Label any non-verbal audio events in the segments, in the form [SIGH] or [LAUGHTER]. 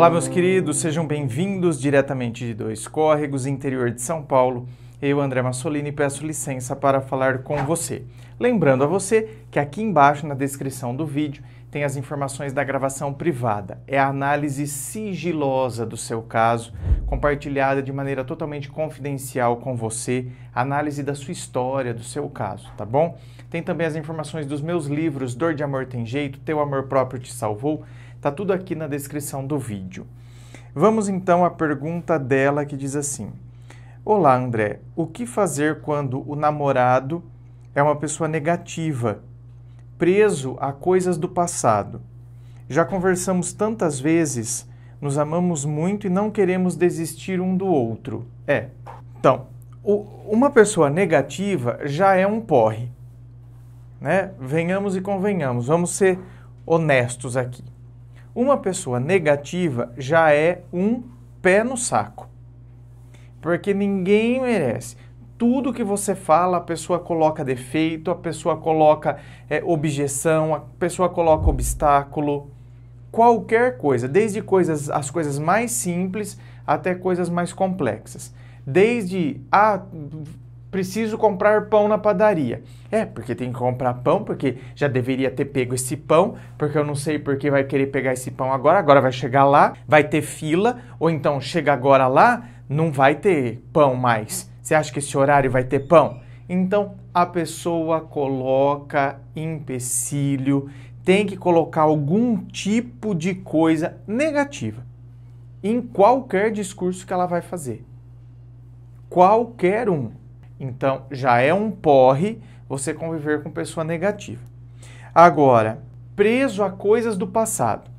Olá, meus queridos, sejam bem-vindos diretamente de Dois Córregos, interior de São Paulo. Eu, André Massolini, peço licença para falar com você. Lembrando a você que aqui embaixo na descrição do vídeo tem as informações da gravação privada. É a análise sigilosa do seu caso, compartilhada de maneira totalmente confidencial com você, análise da sua história, do seu caso, tá bom? Tem também as informações dos meus livros Dor de Amor Tem Jeito, Teu Amor Próprio Te Salvou Tá tudo aqui na descrição do vídeo. Vamos então à pergunta dela que diz assim: Olá, André. O que fazer quando o namorado é uma pessoa negativa, preso a coisas do passado? Já conversamos tantas vezes, nos amamos muito e não queremos desistir um do outro. É. Então, o, uma pessoa negativa já é um porre. Né? Venhamos e convenhamos, vamos ser honestos aqui. Uma pessoa negativa já é um pé no saco. Porque ninguém merece. Tudo que você fala, a pessoa coloca defeito, a pessoa coloca é, objeção, a pessoa coloca obstáculo. Qualquer coisa, desde coisas, as coisas mais simples até coisas mais complexas. Desde, ah, preciso comprar pão na padaria. É, porque tem que comprar pão, porque já deveria ter pego esse pão, porque eu não sei porque vai querer pegar esse pão agora, agora vai chegar lá, vai ter fila, ou então chega agora lá, não vai ter pão mais. Você acha que esse horário vai ter pão? Então a pessoa coloca empecilho, tem que colocar algum tipo de coisa negativa em qualquer discurso que ela vai fazer. Qualquer um. Então, já é um porre você conviver com pessoa negativa. Agora, preso a coisas do passado.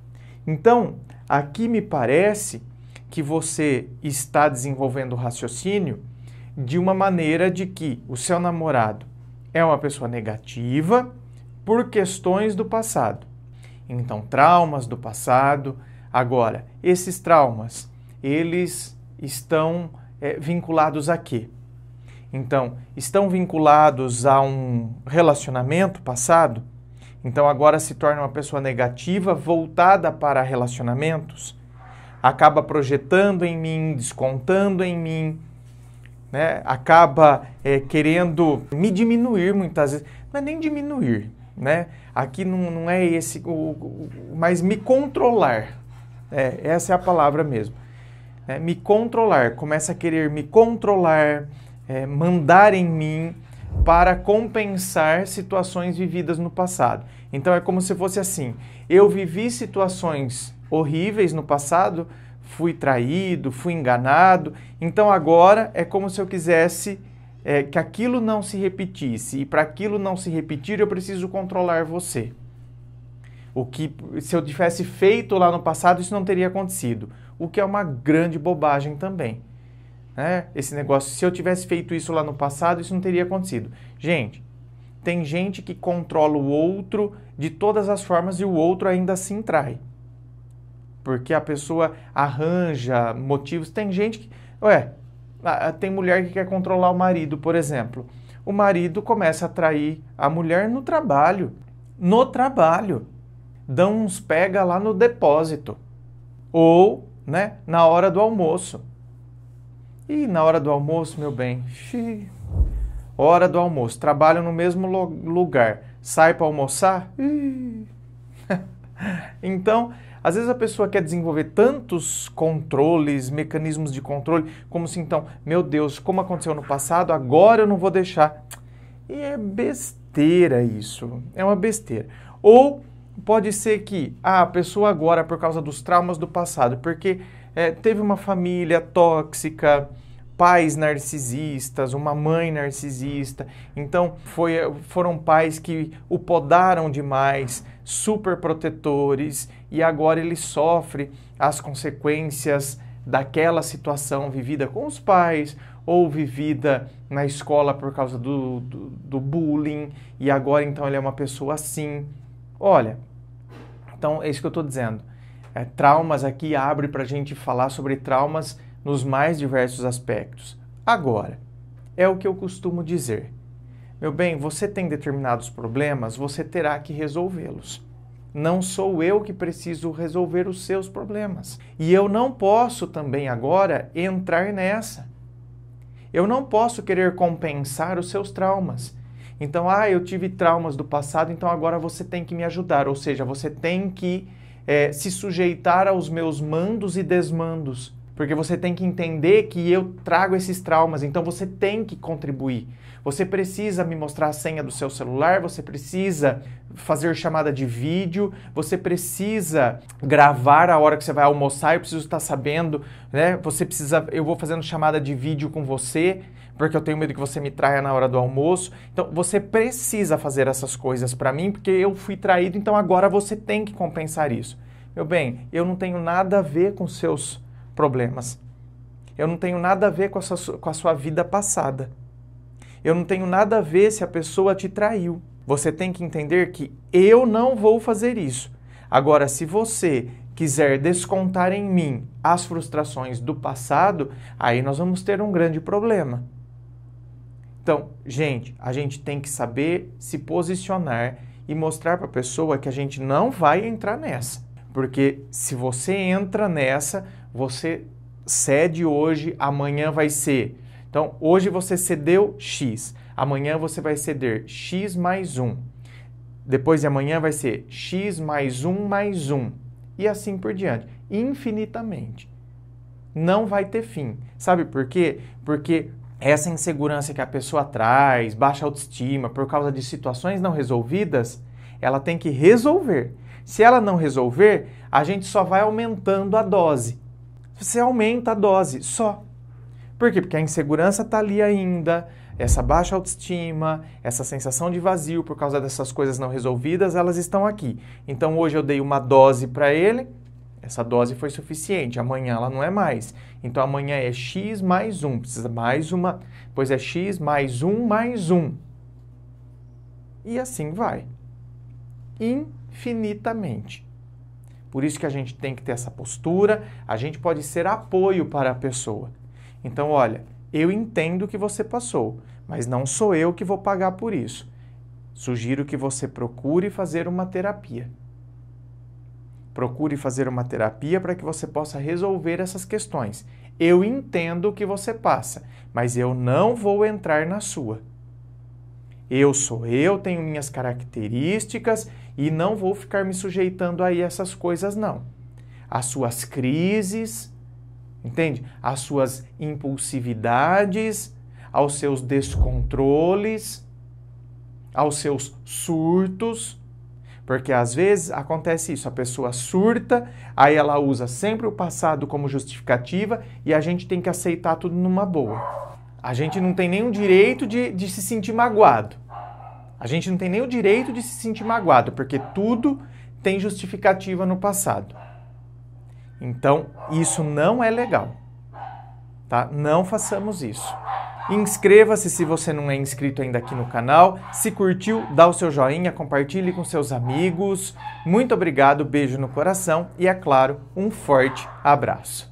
Então, aqui me parece que você está desenvolvendo o raciocínio de uma maneira de que o seu namorado é uma pessoa negativa por questões do passado. Então, traumas do passado. Agora, esses traumas, eles estão é, vinculados a quê? Então, estão vinculados a um relacionamento passado? Então, agora se torna uma pessoa negativa, voltada para relacionamentos? Acaba projetando em mim, descontando em mim, né? acaba é, querendo me diminuir muitas vezes. Não é nem diminuir, né? Aqui não, não é esse, o, o, mas me controlar. É, essa é a palavra mesmo. É, me controlar, começa a querer me controlar, é, mandar em mim para compensar situações vividas no passado. Então é como se fosse assim: eu vivi situações horríveis no passado, fui traído, fui enganado, então agora é como se eu quisesse é, que aquilo não se repetisse, e para aquilo não se repetir eu preciso controlar você. O que se eu tivesse feito lá no passado isso não teria acontecido, o que é uma grande bobagem também né? Esse negócio, se eu tivesse feito isso lá no passado, isso não teria acontecido. Gente, tem gente que controla o outro de todas as formas e o outro ainda se assim trai Porque a pessoa arranja motivos. Tem gente que. Ué, tem mulher que quer controlar o marido, por exemplo. O marido começa a trair a mulher no trabalho. No trabalho. Dão uns pega lá no depósito. Ou, né, na hora do almoço. E na hora do almoço, meu bem, hora do almoço, trabalham no mesmo lugar, sai para almoçar, ih. [LAUGHS] então, às vezes a pessoa quer desenvolver tantos controles, mecanismos de controle, como se então, meu Deus, como aconteceu no passado, agora eu não vou deixar. E é besteira isso, é uma besteira. Ou pode ser que ah, a pessoa agora, por causa dos traumas do passado, porque é, teve uma família tóxica, pais narcisistas, uma mãe narcisista. Então, foi, foram pais que o podaram demais, super protetores, e agora ele sofre as consequências daquela situação vivida com os pais ou vivida na escola por causa do, do, do bullying, e agora então ele é uma pessoa assim. Olha, então é isso que eu estou dizendo é, traumas aqui abre para a gente falar sobre traumas nos mais diversos aspectos. Agora, é o que eu costumo dizer. Meu bem, você tem determinados problemas, você terá que resolvê-los. Não sou eu que preciso resolver os seus problemas. E eu não posso também agora entrar nessa. Eu não posso querer compensar os seus traumas. Então, ah, eu tive traumas do passado, então agora você tem que me ajudar. Ou seja, você tem que é, se sujeitar aos meus mandos e desmandos, porque você tem que entender que eu trago esses traumas, então você tem que contribuir. Você precisa me mostrar a senha do seu celular, você precisa fazer chamada de vídeo, você precisa gravar a hora que você vai almoçar, eu preciso estar sabendo, né? Você precisa, eu vou fazendo chamada de vídeo com você porque eu tenho medo que você me traia na hora do almoço. Então você precisa fazer essas coisas para mim, porque eu fui traído, então agora você tem que compensar isso. Meu bem, eu não tenho nada a ver com seus problemas. Eu não tenho nada a ver com a sua, com a sua vida passada. Eu não tenho nada a ver se a pessoa te traiu. Você tem que entender que eu não vou fazer isso. Agora, se você quiser descontar em mim as frustrações do passado, aí nós vamos ter um grande problema. Então, gente, a gente tem que saber se posicionar e mostrar para a pessoa que a gente não vai entrar nessa. Porque se você entra nessa, você cede hoje, amanhã vai ser. Então, hoje você cedeu X, amanhã você vai ceder X mais 1. Depois de amanhã vai ser X mais 1 mais 1. E assim por diante, infinitamente. Não vai ter fim. Sabe por quê? Porque essa insegurança que a pessoa traz, baixa autoestima por causa de situações não resolvidas, ela tem que resolver. Se ela não resolver, a gente só vai aumentando a dose. Você aumenta a dose só. Por quê? Porque a insegurança está ali ainda, essa baixa autoestima, essa sensação de vazio por causa dessas coisas não resolvidas, elas estão aqui. Então hoje eu dei uma dose para ele, essa dose foi suficiente, amanhã ela não é mais. Então amanhã é x mais 1, precisa mais uma, pois é x mais 1 mais 1. E assim vai. Infinitamente. Por isso que a gente tem que ter essa postura, a gente pode ser apoio para a pessoa. Então, olha, eu entendo que você passou, mas não sou eu que vou pagar por isso. Sugiro que você procure fazer uma terapia. Procure fazer uma terapia para que você possa resolver essas questões. Eu entendo o que você passa, mas eu não vou entrar na sua. Eu sou eu, tenho minhas características e não vou ficar me sujeitando aí essas coisas, não. As suas crises, entende? As suas impulsividades, aos seus descontroles, aos seus surtos. Porque às vezes acontece isso, a pessoa surta, aí ela usa sempre o passado como justificativa e a gente tem que aceitar tudo numa boa. A gente não tem nenhum direito de, de se sentir magoado. A gente não tem nem o direito de se sentir magoado, porque tudo tem justificativa no passado. Então, isso não é legal. Tá? Não façamos isso. Inscreva-se se você não é inscrito ainda aqui no canal. Se curtiu, dá o seu joinha, compartilhe com seus amigos. Muito obrigado, beijo no coração e, é claro, um forte abraço.